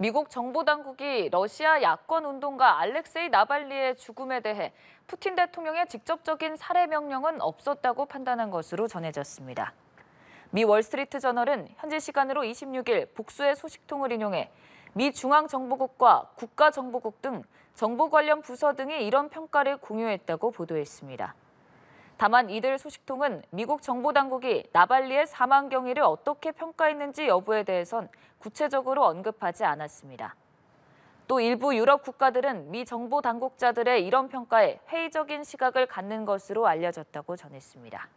미국 정보 당국이 러시아 야권 운동가 알렉세이 나발리의 죽음에 대해 푸틴 대통령의 직접적인 살해 명령은 없었다고 판단한 것으로 전해졌습니다. 미 월스트리트 저널은 현지 시간으로 26일 복수의 소식통을 인용해 미 중앙정보국과 국가정보국 등 정보 관련 부서 등이 이런 평가를 공유했다고 보도했습니다. 다만 이들 소식통은 미국 정보 당국이 나발리의 사망 경위를 어떻게 평가했는지 여부에 대해선 구체적으로 언급하지 않았습니다. 또 일부 유럽 국가들은 미 정보 당국자들의 이런 평가에 회의적인 시각을 갖는 것으로 알려졌다고 전했습니다.